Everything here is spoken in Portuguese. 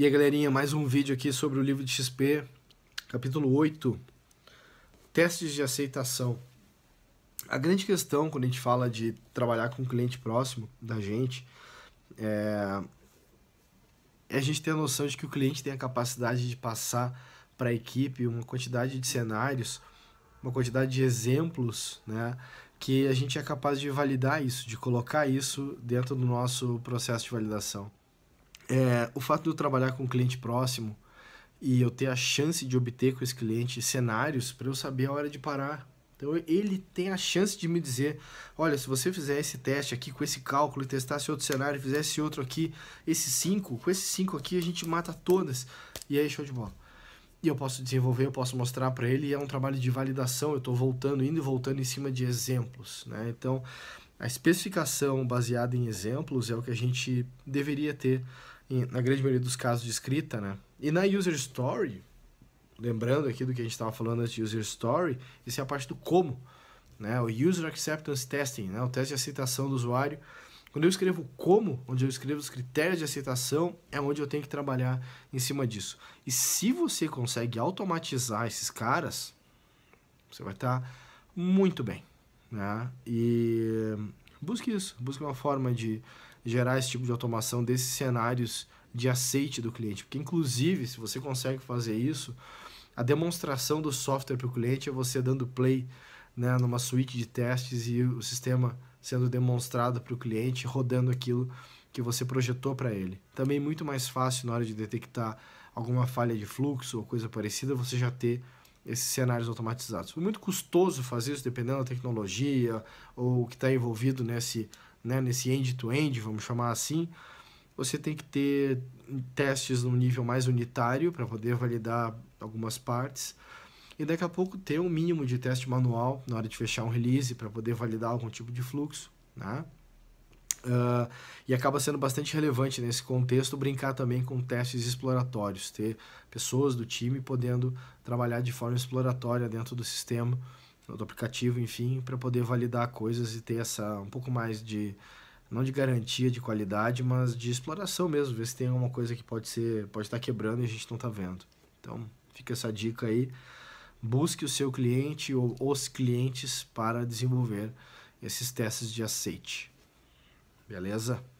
E aí galerinha, mais um vídeo aqui sobre o livro de XP, capítulo 8, testes de aceitação. A grande questão quando a gente fala de trabalhar com um cliente próximo da gente é, é a gente ter a noção de que o cliente tem a capacidade de passar para a equipe uma quantidade de cenários, uma quantidade de exemplos, né, que a gente é capaz de validar isso, de colocar isso dentro do nosso processo de validação. É, o fato de eu trabalhar com um cliente próximo e eu ter a chance de obter com esse cliente cenários para eu saber a hora de parar. Então ele tem a chance de me dizer, olha, se você fizer esse teste aqui com esse cálculo e testasse outro cenário, fizesse outro aqui, esses cinco com esses cinco aqui a gente mata todas. E aí show de bola. E eu posso desenvolver, eu posso mostrar para ele, é um trabalho de validação, eu estou voltando, indo e voltando em cima de exemplos. Né? Então, a especificação baseada em exemplos é o que a gente deveria ter na grande maioria dos casos de escrita, né? E na user story, lembrando aqui do que a gente estava falando antes de user story, isso é a parte do como, né? O user acceptance testing, né? O teste de aceitação do usuário. Quando eu escrevo como, onde eu escrevo os critérios de aceitação, é onde eu tenho que trabalhar em cima disso. E se você consegue automatizar esses caras, você vai estar tá muito bem, né? E busque isso, busque uma forma de gerar esse tipo de automação desses cenários de aceite do cliente. Porque, inclusive, se você consegue fazer isso, a demonstração do software para o cliente é você dando play né, numa suíte de testes e o sistema sendo demonstrado para o cliente, rodando aquilo que você projetou para ele. Também é muito mais fácil na hora de detectar alguma falha de fluxo ou coisa parecida, você já ter esses cenários automatizados. Foi muito custoso fazer isso, dependendo da tecnologia ou o que está envolvido nesse né, nesse end-to-end, -end, vamos chamar assim, você tem que ter testes num nível mais unitário para poder validar algumas partes e daqui a pouco ter um mínimo de teste manual na hora de fechar um release para poder validar algum tipo de fluxo, né? Uh, e acaba sendo bastante relevante nesse contexto brincar também com testes exploratórios, ter pessoas do time podendo trabalhar de forma exploratória dentro do sistema do aplicativo, enfim, para poder validar coisas e ter essa um pouco mais de não de garantia de qualidade, mas de exploração mesmo, ver se tem alguma coisa que pode ser, pode estar quebrando e a gente não está vendo. Então, fica essa dica aí. Busque o seu cliente ou os clientes para desenvolver esses testes de aceite. Beleza?